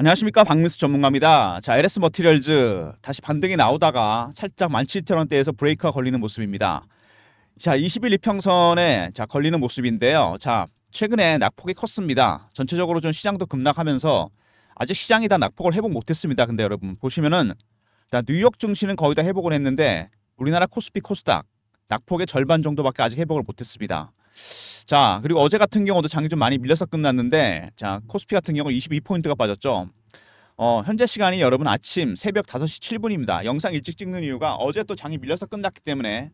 안녕하십니까 박민수 전문가입니다. 자 LS 머티리얼즈 다시 반등이 나오다가 살짝 17,000원대에서 브레이크가 걸리는 모습입니다. 자 20일 이평선에 자 걸리는 모습인데요. 자 최근에 낙폭이 컸습니다. 전체적으로 좀 시장도 급락하면서 아직 시장이 다 낙폭을 회복 못했습니다. 근데 여러분 보시면은 일 뉴욕 증시는 거의 다 회복을 했는데 우리나라 코스피 코스닥 낙폭의 절반 정도밖에 아직 회복을 못했습니다. 자, 그리고 어제 같은 경우도 장이 좀 많이 밀려서 끝났는데 자, 코스피 같은 경우 22포인트가 빠졌죠. 어, 현재 시간이 여러분 아침 새벽 5시 7분입니다. 영상 일찍 찍는 이유가 어제 또 장이 밀려서 끝났기 때문에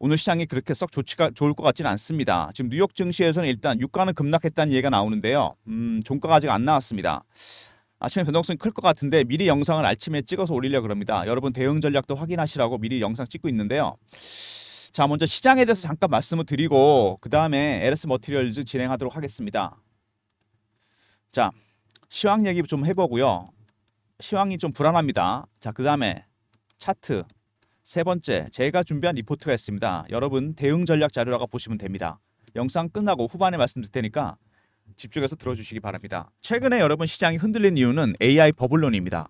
오늘 시장이 그렇게 썩 좋지가 좋을 것 같지는 않습니다. 지금 뉴욕 증시에서는 일단 유가는 급락했다는 얘기가 나오는데요. 음, 종가가 아직 안 나왔습니다. 아침에 변동성이 클 것 같은데 미리 영상을 아침에 찍어서 올리려 고합니다 여러분 대응 전략도 확인하시라고 미리 영상 찍고 있는데요. 자 먼저 시장에 대해서 잠깐 말씀을 드리고 그 다음에 LS 머티리얼즈 진행하도록 하겠습니다. 자 시황 얘기 좀 해보고요. 시황이 좀 불안합니다. 자 그 다음에 차트 세 번째 제가 준비한 리포트가 있습니다. 여러분 대응 전략 자료라고 보시면 됩니다. 영상 끝나고 후반에 말씀드릴 테니까 집중해서 들어주시기 바랍니다. 최근에 여러분 시장이 흔들린 이유는 AI 버블론입니다.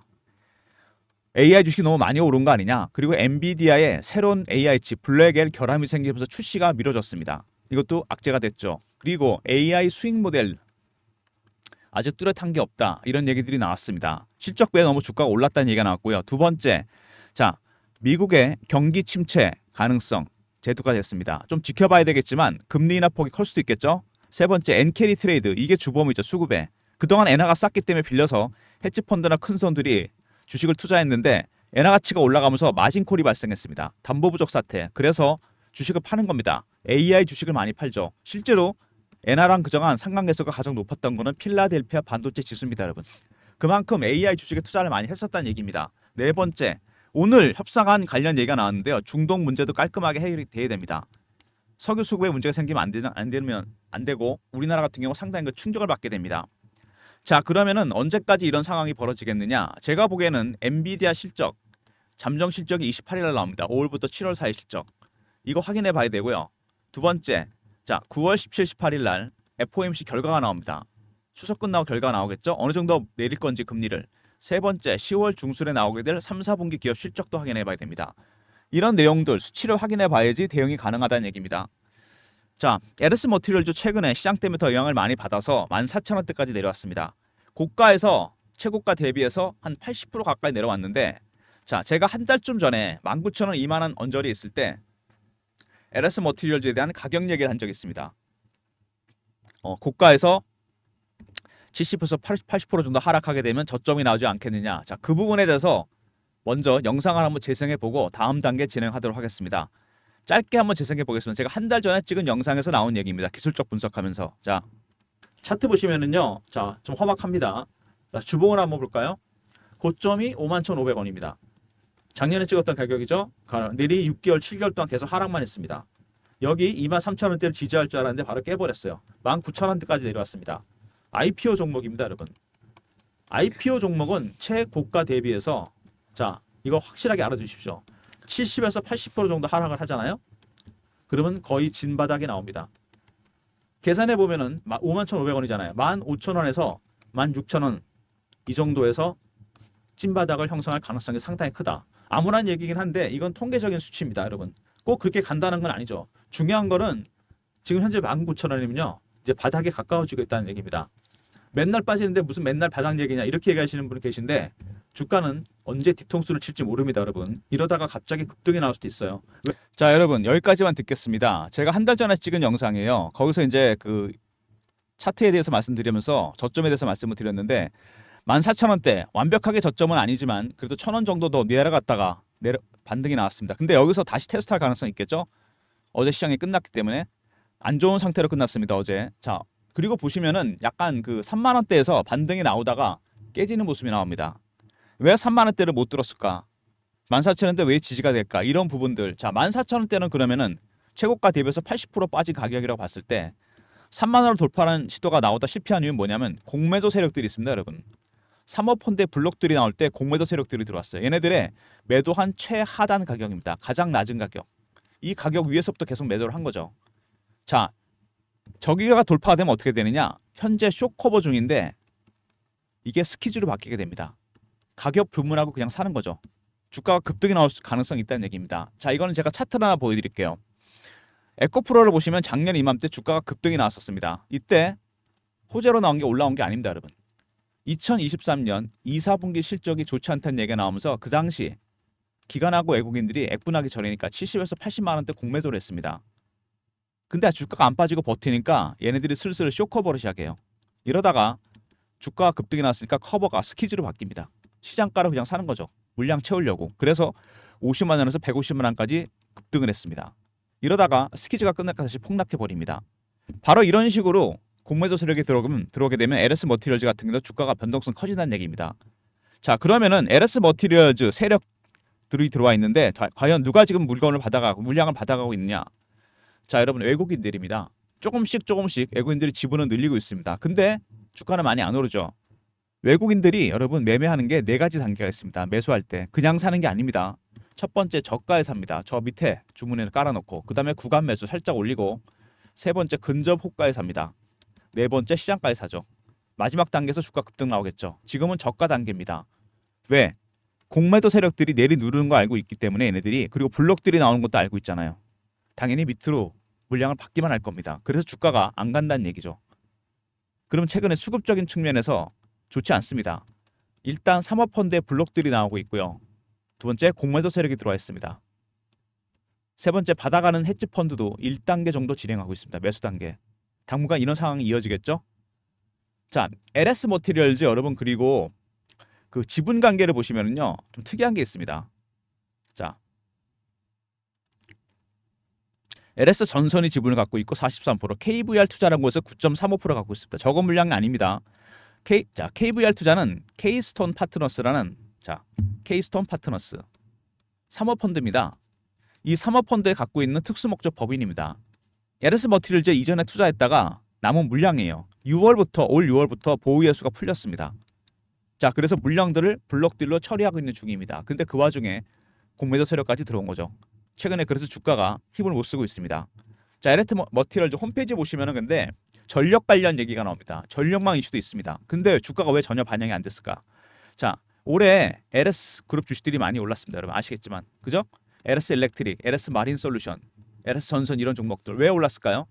AI 주식이 너무 많이 오른 거 아니냐. 그리고 엔비디아의 새로운 AI 칩 블랙엘 결함이 생기면서 출시가 미뤄졌습니다. 이것도 악재가 됐죠. 그리고 AI 수익 모델 아직 뚜렷한 게 없다. 이런 얘기들이 나왔습니다. 실적 외에 너무 주가가 올랐다는 얘기가 나왔고요. 두 번째, 자 미국의 경기 침체 가능성 제도가 됐습니다. 좀 지켜봐야 되겠지만 금리 인하 폭이 클 수도 있겠죠. 세 번째, 엔캐리 트레이드 이게 주범이죠. 수급에 그동안 엔화가 쌌기 때문에 빌려서 헤지펀드나 큰 손들이 주식을 투자했는데 엔화 가치가 올라가면서 마진콜이 발생했습니다. 담보 부족 사태. 그래서 주식을 파는 겁니다. AI 주식을 많이 팔죠. 실제로 엔화랑 그정한 상관계수가 가장 높았던 거는 필라델피아 반도체 지수입니다, 여러분. 그만큼 AI 주식에 투자를 많이 했었다는 얘기입니다. 네 번째, 오늘 협상안 관련 얘기가 나왔는데요. 중동 문제도 깔끔하게 해결돼야 됩니다. 석유 수급에 문제가 생기면 안, 되면, 안 되면 안 되고 우리나라 같은 경우 상당히 그 충격을 받게 됩니다. 자 그러면은 언제까지 이런 상황이 벌어지겠느냐 제가 보기에는 엔비디아 실적 잠정 실적이 28일 날 나옵니다 5월부터 7월 사이 실적 이거 확인해 봐야 되고요 두 번째 자 9월 17, 18일 날 FOMC 결과가 나옵니다 추석 끝나고 결과가 나오겠죠 어느 정도 내릴 건지 금리를 세 번째 10월 중순에 나오게 될 3, 4분기 기업 실적도 확인해 봐야 됩니다 이런 내용들 수치를 확인해 봐야지 대응이 가능하다는 얘기입니다 자, 에르스 머티리얼즈 최근에 시장 때문에 더 영향을 많이 받아서 14,000원대까지 내려왔습니다. 고가에서 최고가 대비해서 한 80% 가까이 내려왔는데 자, 제가 한 달쯤 전에 19,000원, 2만원 언저리 있을 때 에르스 머티리얼즈에 대한 가격 얘기를 한 적이 있습니다. 어, 고가에서 70에서 80, 80% 정도 하락하게 되면 저점이 나오지 않겠느냐. 자, 그 부분에 대해서 먼저 영상을 한번 재생해보고 다음 단계 진행하도록 하겠습니다. 짧게 한번 재생해 보겠습니다. 제가 한 달 전에 찍은 영상에서 나온 얘기입니다. 기술적 분석하면서 자 차트 보시면은요, 자좀 험악합니다. 자, 주봉을 한번 볼까요? 고점이 51,500원입니다. 작년에 찍었던 가격이죠. 내리 6개월, 7개월 동안 계속 하락만 했습니다. 여기 23,000원대를 지지할 줄 알았는데 바로 깨버렸어요. 19,000원대까지 내려왔습니다. IPO 종목입니다, 여러분. IPO 종목은 최고가 대비해서 자 이거 확실하게 알아주십시오. 70에서 80% 정도 하락을 하잖아요. 그러면 거의 진바닥이 나옵니다. 계산해 보면은 51,500원이잖아요. 15,000원에서 16,000원 이 정도에서 찐바닥을 형성할 가능성이 상당히 크다. 아무런 얘기긴 한데 이건 통계적인 수치입니다, 여러분. 꼭 그렇게 간단한 건 아니죠. 중요한 거는 지금 현재 19,000원이면요. 이제 바닥에 가까워지고 있다는 얘기입니다. 맨날 빠지는데 무슨 맨날 바닥 얘기냐 이렇게 얘기하시는 분 계신데 주가는 언제 뒤통수를 칠지 모릅니다, 여러분. 이러다가 갑자기 급등이 나올 수도 있어요. 자, 여러분 여기까지만 듣겠습니다. 제가 한 달 전에 찍은 영상이에요. 거기서 이제 그 차트에 대해서 말씀드리면서 저점에 대해서 말씀을 드렸는데 14,000원대 완벽하게 저점은 아니지만 그래도 1,000원 정도 더 내려갔다가 내려, 반등이 나왔습니다. 근데 여기서 다시 테스트할 가능성이 있겠죠? 어제 시장이 끝났기 때문에 안 좋은 상태로 끝났습니다. 어제. 자, 그리고 보시면은 약간 그 3만원대에서 반등이 나오다가 깨지는 모습이 나옵니다. 왜 3만원대를 못 들었을까? 14,000원대 왜 지지가 될까? 이런 부분들. 자, 14,000원대는 그러면은 최고가 대비해서 80% 빠진 가격이라고 봤을 때 3만원을 돌파하는 시도가 나오다 실패한 이유는 뭐냐면 공매도 세력들이 있습니다, 여러분. 삼호펀드 블록들이 나올 때 공매도 세력들이 들어왔어요. 얘네들의 매도한 최하단 가격입니다. 가장 낮은 가격. 이 가격 위에서부터 계속 매도를 한 거죠. 자, 저기가 돌파되면 어떻게 되느냐? 현재 쇼커버 중인데 이게 스키즈로 바뀌게 됩니다. 가격 분문하고 그냥 사는 거죠. 주가가 급등이 나올 가능성이 있다는 얘기입니다. 자, 이거는 제가 차트 하나 보여드릴게요. 에코프로를 보시면 작년 이맘때 주가가 급등이 나왔었습니다. 이때 호재로 나온 게 올라온 게 아닙니다, 여러분. 2023년 2, 4분기 실적이 좋지 않다는 얘기가 나오면서 그 당시 기관하고 외국인들이 액분하기 전이니까 70에서 80만 원대 공매도를 했습니다. 근데 주가가 안 빠지고 버티니까 얘네들이 슬슬 쇼커버를 시작해요. 이러다가 주가가 급등이 났으니까 커버가 스키즈로 바뀝니다. 시장가로 그냥 사는 거죠. 물량 채우려고. 그래서 50만 원에서 150만 원까지 급등을 했습니다. 이러다가 스키즈가 끝날까 다시 폭락해 버립니다. 바로 이런 식으로 공매도 세력이 들어오면 들어오게 되면 LS 머티리얼즈 같은 경우 주가가 변동성 커진다는 얘기입니다. 자 그러면은 LS 머티리얼즈 세력들이 들어와 있는데 과연 누가 지금 물건을 받아가고 물량을 받아가고 있느냐? 자 여러분 외국인들입니다. 조금씩 조금씩 외국인들이 지분을 늘리고 있습니다. 근데 주가는 많이 안 오르죠. 외국인들이 여러분 매매하는 게 네 가지 단계가 있습니다. 매수할 때 그냥 사는 게 아닙니다. 첫 번째 저가에 삽니다. 저 밑에 주문에 깔아놓고 그 다음에 구간 매수 살짝 올리고 세 번째 근접 호가에 삽니다. 네 번째 시장가에 사죠. 마지막 단계에서 주가 급등 나오겠죠. 지금은 저가 단계입니다. 왜? 공매도 세력들이 내리 누르는 거 알고 있기 때문에 얘네들이 그리고 블록들이 나오는 것도 알고 있잖아요. 당연히 밑으로 물량을 받기만 할 겁니다. 그래서 주가가 안 간다는 얘기죠. 그럼 최근에 수급적인 측면에서 좋지 않습니다. 일단 삼업펀드의 블록들이 나오고 있고요. 두 번째 공매도 세력이 들어와 있습니다. 세 번째 받아가는 헤지 펀드도 1단계 정도 진행하고 있습니다. 매수 단계. 당분간 이런 상황이 이어지겠죠? 자, LS 머티리얼즈 여러분 그리고 그 지분 관계를 보시면요좀 특이한 게 있습니다. 자, LS 전선이 지분을 갖고 있고 43%, KVR 투자라는 곳에서 9.35% 갖고 있습니다. 적은 물량이 아닙니다. K, 자, KVR 투자는 K스톤 파트너스라는 자, K스톤 파트너스 3모펀드입니다이3모펀드에 갖고 있는 특수목적 법인입니다. LS 머티를얼제 이전에 투자했다가 남은 물량이에요. 6월부터 올 6월부터 보유예수가 풀렸습니다. 자, 그래서 물량들을 블록딜로 처리하고 있는 중입니다. 근데 그 와중에 공매도 세력까지 들어온 거죠. 최근에 그래서 주가가 힘을 못 쓰고 있습니다. 자, 에레트 머티리얼 홈페이지 보시면은 근데 전력 관련 얘기가 나옵니다. 전력망 이슈도 있습니다. 근데 주가가 왜 전혀 반영이 안 됐을까? 자, 올해 LS 그룹 주식들이 많이 올랐습니다. 여러분 아시겠지만. 그죠? LS 일렉트릭, LS 마린 솔루션, LS 전선 이런 종목들 왜 올랐을까요?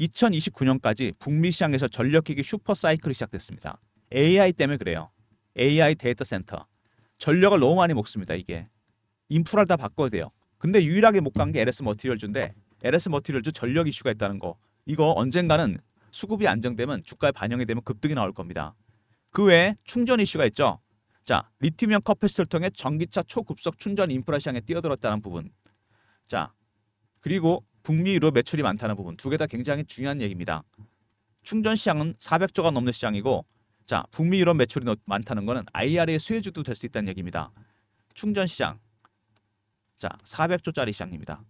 2029년까지 북미 시장에서 전력기기 슈퍼 사이클이 시작됐습니다. AI 때문에 그래요. AI 데이터 센터. 전력을 너무 많이 먹습니다, 이게. 인프라를 다 바꿔야 돼요. 근데 유일하게 못 간 게 LS 머티리얼즈인데 LS 머티리얼즈 전력 이슈가 있다는 거. 이거 언젠가는 수급이 안정되면 주가에 반영이 되면 급등이 나올 겁니다. 그 외에 충전 이슈가 있죠. 자, 리튬형커패스를 통해 전기차 초급속 충전 인프라 시장에 뛰어들었다는 부분. 자, 그리고 북미 유로 매출이 많다는 부분. 두 개 다 굉장히 중요한 얘기입니다. 충전 시장은 400조가 넘는 시장이고 자, 북미 유럽 매출이 많다는 것은 IRA 수혜주도 될 수 있다는 얘기입니다. 충전 시장, 자, 400조짜리 시장입니다.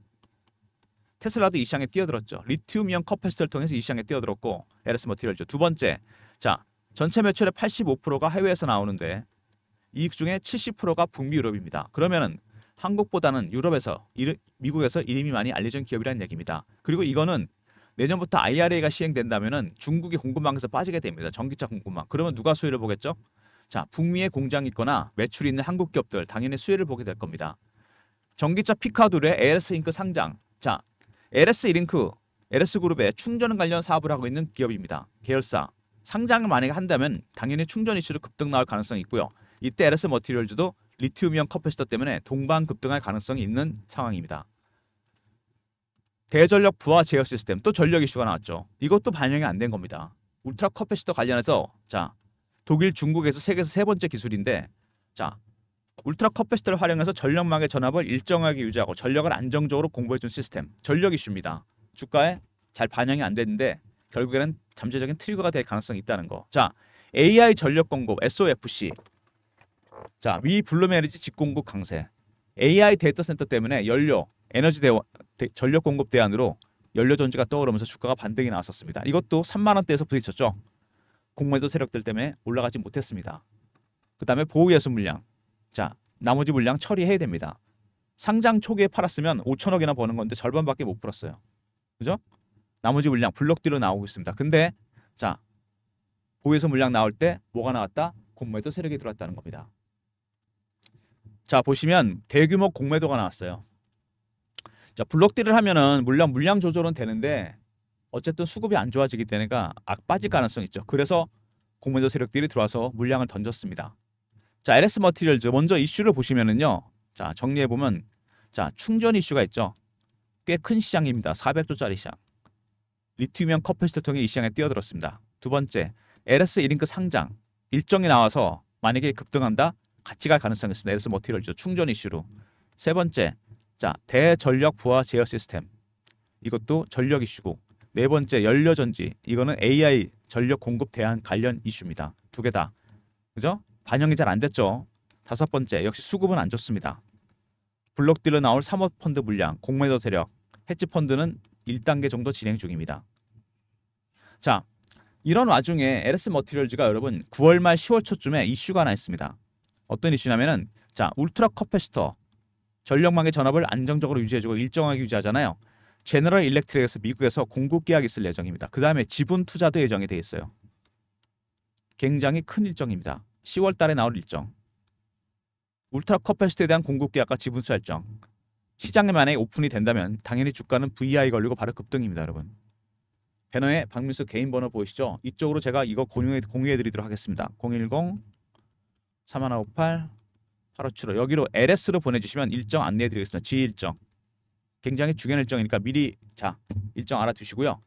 테슬라도 이 시장에 뛰어들었죠. 리튬이온 커패스터를 통해서 이 시장에 뛰어들었고 에르스 머티리얼죠. 두 번째, 자 전체 매출의 85%가 해외에서 나오는데 이익 중에 70%가 북미 유럽입니다. 그러면은 한국보다는 유럽에서 미국에서 이름이 많이 알려진 기업이라는 얘기입니다. 그리고 이거는 내년부터 IRA가 시행된다면은 중국이 공급망에서 빠지게 됩니다. 전기차 공급망. 그러면 누가 수혜를 보겠죠? 자, 북미의 공장이 있거나 매출이 있는 한국 기업들 당연히 수혜를 보게 될 겁니다. 전기차 피카둘의 LS 잉크 상장. 자, LS 잉크, LS 그룹의 충전 관련 사업을 하고 있는 기업입니다. 계열사. 상장을 만약에 한다면 당연히 충전 이슈로 급등 나올 가능성이 있고요. 이때 LS 머티리얼즈도 리튬이온 커패시터 때문에 동반 급등할 가능성이 있는 상황입니다. 대전력 부하 제어 시스템 또 전력 이슈가 나왔죠. 이것도 반영이 안 된 겁니다. 울트라 커패시터 관련해서 자 독일 중국에서 세계에서 세 번째 기술인데 자 울트라 컵베스트를 활용해서 전력망의 전압을 일정하게 유지하고 전력을 안정적으로 공급해준 시스템. 전력 이슈입니다. 주가에 잘 반영이 안 됐는데 결국에는 잠재적인 트리거가 될 가능성이 있다는 거. 자, AI 전력 공급 SOFC. 자, 위블루메리지 직공급 강세. AI 데이터 센터 때문에 연료, 에너지 대원, 전력 공급 대안으로 연료 전지가 떠오르면서 주가가 반등이 나왔었습니다. 이것도 3만 원대에서 부딪혔죠. 공매도 세력들 때문에 올라가지 못했습니다. 그 다음에 보호예수 물량. 자, 나머지 물량 처리해야 됩니다. 상장 초기에 팔았으면 5천억이나 버는 건데 절반밖에 못 풀었어요. 그죠? 나머지 물량 블럭 뒤로 나오고 있습니다. 근데 자, 보유서 물량 나올 때 뭐가 나왔다? 공매도 세력이 들어왔다는 겁니다. 자, 보시면 대규모 공매도가 나왔어요. 자, 블럭 뒤를 하면은 물량 물량 조절은 되는데 어쨌든 수급이 안 좋아지기 때문에 악 빠질 가능성이 있죠. 그래서 공매도 세력들이 들어와서 물량을 던졌습니다. 자, LS 머티리얼즈 먼저 이슈를 보시면은요. 자, 정리해 보면 자, 충전 이슈가 있죠. 꽤 큰 시장입니다. 400조짜리 시장. 리튬이온 커플스를 통해 이 시장에 뛰어들었습니다. 두 번째, LS 1인크 상장. 일정이 나와서 만약에 급등한다? 같이 갈 가능성이 있습니다. LS 머티리얼즈 충전 이슈로. 세 번째, 자, 대전력 부하 제어 시스템. 이것도 전력 이슈고. 네 번째, 연료전지. 이거는 AI 전력 공급 대안 관련 이슈입니다. 두개 다. 그죠? 반영이 잘 안 됐죠. 다섯 번째, 역시 수급은 안 좋습니다. 블록딜로 나올 사모펀드 물량, 공매도 세력, 헤지펀드는 1단계 정도 진행 중입니다. 자, 이런 와중에 LS 머티리얼즈가 여러분 9월 말 10월 초쯤에 이슈가 하나 있습니다. 어떤 이슈냐면은 자, 울트라 커패시터 전력망의 전압을 안정적으로 유지해주고 일정하게 유지하잖아요. 제너럴 일렉트릭에서 미국에서 공급 계약이 있을 예정입니다. 그 다음에 지분 투자도 예정이 돼 있어요. 굉장히 큰 일정입니다. 10월 달에 나올 일정. 울트라 커패시트에 대한 공급 계약과 지분수 할정. 시장에 만에 오픈이 된다면 당연히 주가는 VI 걸리고 바로 급등입니다, 여러분. 배너에 박민수 개인 번호 보이시죠? 이쪽으로 제가 이거 공유해, 공유해 드리도록 하겠습니다. 010 3158 8575 여기로 LS로 보내주시면 일정 안내해 드리겠습니다. G 일정. 굉장히 중요한 일정이니까 미리 자 일정 알아두시고요.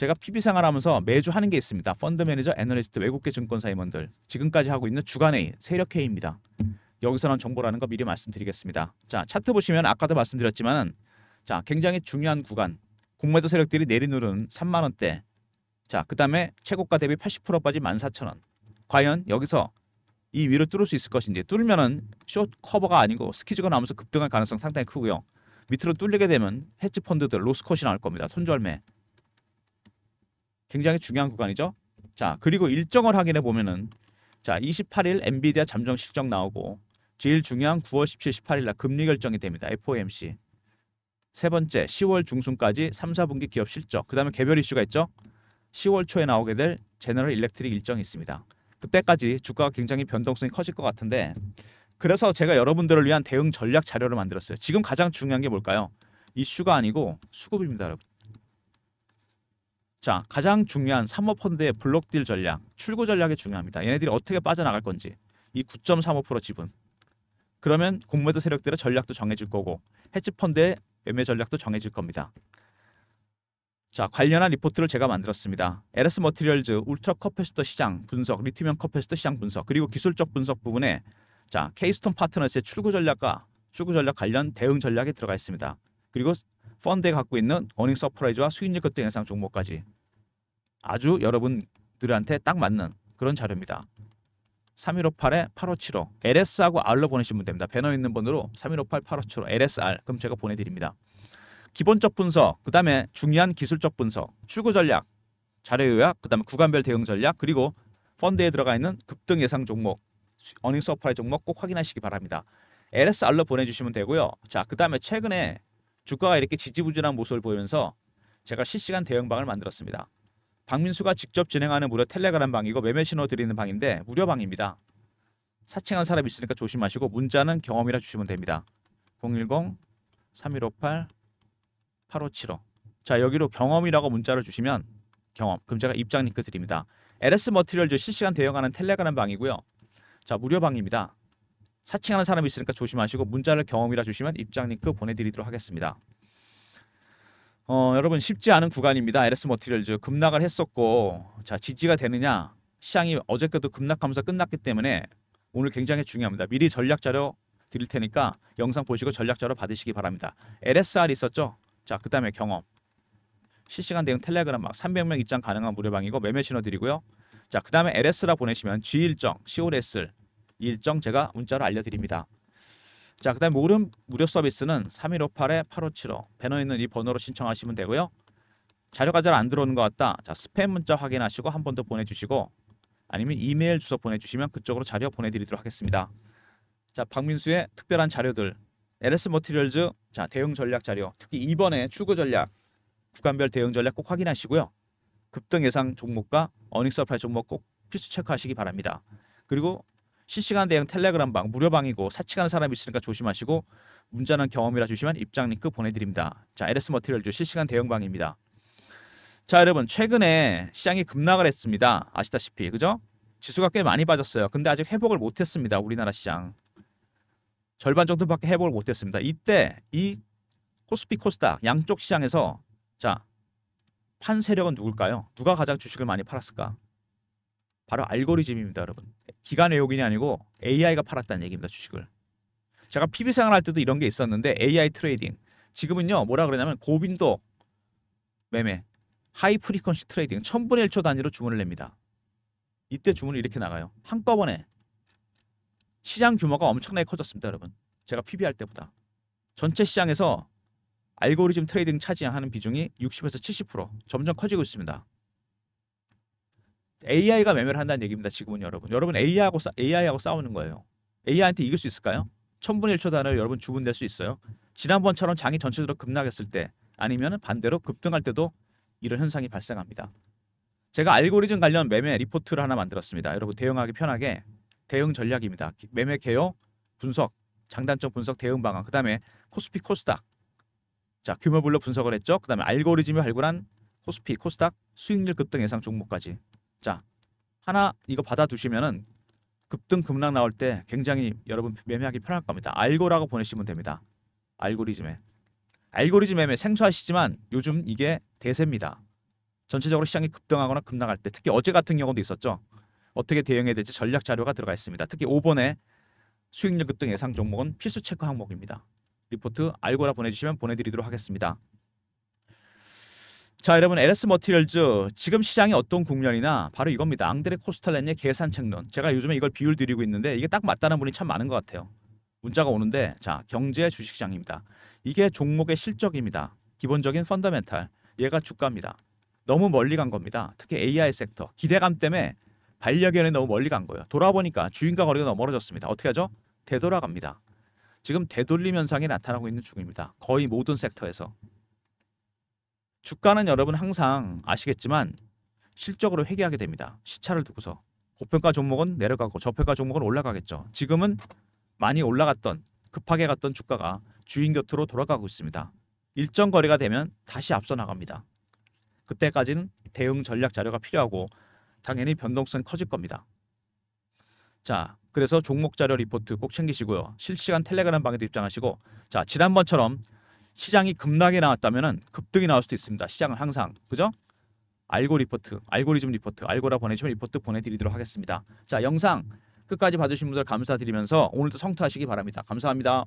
제가 PB 생활하면서 매주 하는 게 있습니다. 펀드 매니저, 애널리스트, 외국계 증권사 임원들 지금까지 하고 있는 주간 회의, 세력 회의입니다. 여기서 나온 정보라는 거 미리 말씀드리겠습니다. 자 차트 보시면 아까도 말씀드렸지만 자 굉장히 중요한 구간 공매도 세력들이 내리누른 3만 원대 자 그 다음에 최고가 대비 8 0 빠진 14,000원 과연 여기서 이 위로 뚫을 수 있을 것인지 뚫으면은 숏 커버가 아니고 스키즈가 나오면서 급등할 가능성 상당히 크고요. 밑으로 뚫리게 되면 헤지 펀드들 로스컷이 나올 겁니다. 손절매 굉장히 중요한 구간이죠. 자, 그리고 일정을 확인해 보면은 자, 28일 엔비디아 잠정 실적 나오고 제일 중요한 9월 17, 18일 날 금리 결정이 됩니다. FOMC. 세 번째, 10월 중순까지 3, 4분기 기업 실적. 그다음에 개별 이슈가 있죠. 10월 초에 나오게 될 제너럴 일렉트릭 일정이 있습니다. 그때까지 주가가 굉장히 변동성이 커질 것 같은데 그래서 제가 여러분들을 위한 대응 전략 자료를 만들었어요. 지금 가장 중요한 게 뭘까요? 이슈가 아니고 수급입니다, 여러분. 자 가장 중요한 사모펀드의 블록딜 전략, 출구 전략이 중요합니다. 얘네들이 어떻게 빠져나갈 건지 이 9.35% 지분. 그러면 공매도 세력들의 전략도 정해질 거고 해치펀드의 매매 전략도 정해질 겁니다. 자 관련한 리포트를 제가 만들었습니다. LS 머티리얼즈 울트라 커패시터 시장 분석, 리튬형 커패시터 시장 분석, 그리고 기술적 분석 부분에 자 케이스톤 파트너스의 출구 전략과 출구 전략 관련 대응 전략이 들어가 있습니다. 그리고 펀드에 갖고 있는 어닝 서프라이즈와 수익률 극대 예상 종목까지 아주 여러분들한테 딱 맞는 그런 자료입니다. 3158에 8575 LS하고 R로 보내시면 됩니다. 배너 있는 번호로 3158 8575 LSR 그럼 제가 보내드립니다. 기본적 분석, 그 다음에 중요한 기술적 분석, 출구 전략, 자료 요약, 그 다음에 구간별 대응 전략, 그리고 펀드에 들어가 있는 급등 예상 종목, 어닝 서프라이 즈 종목 꼭 확인하시기 바랍니다. LSR로 보내주시면 되고요. 자, 그 다음에 최근에 주가가 이렇게 지지부진한 모습을 보이면서 제가 실시간 대응방을 만들었습니다. 박민수가 직접 진행하는 무료 텔레그램 방이고 매매 신호 드리는 방인데 무료 방입니다. 사칭한 사람 있으니까 조심하시고 문자는 경험이라 주시면 됩니다. 010-3158-8575자 여기로 경험이라고 문자를 주시면 경험 그럼 제가 입장 링크 드립니다. LS 머티리얼즈 실시간 대응하는 텔레그램 방이고요. 자 무료 방입니다. 사칭하는 사람이 있으니까 조심하시고 문자를 경험이라 주시면 입장 링크 보내드리도록 하겠습니다. 어, 여러분 쉽지 않은 구간입니다. LS 머티리얼즈 급락을 했었고 자 지지가 되느냐 시장이 어제께도 급락하면서 끝났기 때문에 오늘 굉장히 중요합니다. 미리 전략 자료 드릴 테니까 영상 보시고 전략 자료 받으시기 바랍니다. LSR 있었죠? 자 그다음에 경험 실시간 대응 텔레그램 막 300명 입장 가능한 무료방이고 매매 신호 드리고요. 자 그다음에 LS라 보내시면 G 일정, 10월 SL 일정 제가 문자로 알려드립니다. 자, 그 다음에 모름 무료 서비스는 3158-8575배너 있는 이 번호로 신청하시면 되고요. 자료가 잘 안 들어오는 것 같다. 자, 스팸 문자 확인하시고 한 번 더 보내주시고 아니면 이메일 주소 보내주시면 그쪽으로 자료 보내드리도록 하겠습니다. 자, 박민수의 특별한 자료들 LS 머티리얼즈 자, 대응 전략 자료 특히 이번에 추구 전략 구간별 대응 전략 꼭 확인하시고요. 급등 예상 종목과 어닝 서프라이 종목 꼭 필수 체크하시기 바랍니다. 그리고 실시간 대응 텔레그램 방 무료방이고 사칭하는 사람이 있으니까 조심하시고 문자는 경험이라 주시면 입장 링크 보내드립니다. 자 LS 머티리얼즈 실시간 대응방입니다. 자 여러분 최근에 시장이 급락을 했습니다. 아시다시피 그죠? 지수가 꽤 많이 빠졌어요. 근데 아직 회복을 못했습니다. 우리나라 시장 절반 정도밖에 회복을 못했습니다. 이때 이 코스피 코스닥 양쪽 시장에서 자판 세력은 누굴까요? 누가 가장 주식을 많이 팔았을까? 바로 알고리즘입니다, 여러분. 기간 의요인이 아니고 AI가 팔았다는 얘기입니다, 주식을. 제가 PB 생활할 때도 이런 게 있었는데 AI 트레이딩. 지금은요, 뭐라 그러냐면 고빈도 매매, 하이 프리퀀시 트레이딩, 1000분의 1초 단위로 주문을 냅니다. 이때 주문을 이렇게 나가요. 한꺼번에 시장 규모가 엄청나게 커졌습니다, 여러분. 제가 PB 할 때보다. 전체 시장에서 알고리즘 트레이딩 차지하는 비중이 60에서 70% 점점 커지고 있습니다. AI가 매매를 한다는 얘기입니다. 지금은 여러분. 여러분 AI하고 싸, AI하고 싸우는 거예요. AI한테 이길 수 있을까요? 천분의 1초 단을 여러분 주문될 수 있어요. 지난번처럼 장이 전체적으로 급락했을 때 아니면 반대로 급등할 때도 이런 현상이 발생합니다. 제가 알고리즘 관련 매매 리포트를 하나 만들었습니다. 여러분 대응하기 편하게 대응 전략입니다. 매매 개요, 분석, 장단점 분석, 대응 방안, 그 다음에 코스피, 코스닥 자 규모별로 분석을 했죠. 그 다음에 알고리즘이 발굴한 코스피, 코스닥 수익률 급등 예상 종목까지 자 하나 이거 받아두시면은 급등 급락 나올 때 굉장히 여러분 매매하기 편할 겁니다. 알고라고 보내시면 됩니다. 알고리즘에 알고리즘 매매 생소하시지만 요즘 이게 대세입니다. 전체적으로 시장이 급등하거나 급락할 때 특히 어제 같은 경우도 있었죠. 어떻게 대응해야 될지 전략 자료가 들어가 있습니다. 특히 5번에 수익률 급등 예상 종목은 필수 체크 항목입니다. 리포트 알고라 보내주시면 보내드리도록 하겠습니다. 자 여러분 LS 머티리얼즈 지금 시장이 어떤 국면이나 바로 이겁니다. 앙드레 코스탈렌의 계산책론 제가 요즘에 이걸 비율 드리고 있는데 이게 딱 맞다는 분이 참 많은 것 같아요. 문자가 오는데 자 경제 주식시장입니다. 이게 종목의 실적입니다. 기본적인 펀더멘탈 얘가 주가입니다. 너무 멀리 간 겁니다. 특히 AI 섹터 기대감 때문에 반려견에 너무 멀리 간 거예요. 돌아보니까 주인과 거리가 너무 멀어졌습니다. 어떻게 하죠? 되돌아갑니다. 지금 되돌림 현상이 나타나고 있는 중입니다. 거의 모든 섹터에서 주가는 여러분 항상 아시겠지만 실적으로 회귀하게 됩니다. 시차를 두고서 고평가 종목은 내려가고 저평가 종목은 올라가겠죠. 지금은 많이 올라갔던 급하게 갔던 주가가 주인 곁으로 돌아가고 있습니다. 일정 거리가 되면 다시 앞서 나갑니다. 그때까지는 대응 전략 자료가 필요하고 당연히 변동성 커질 겁니다. 자, 그래서 종목 자료 리포트 꼭 챙기시고요. 실시간 텔레그램 방에도 입장하시고 자, 지난번처럼 시장이 급락에 나왔다면 급등이 나올 수도 있습니다. 시장은 항상 그죠? 알고 리포트, 알고리즘 리포트, 알고라 보내주면 리포트 보내드리도록 하겠습니다. 자 영상 끝까지 봐주신 분들 감사드리면서 오늘도 성투하시기 바랍니다. 감사합니다.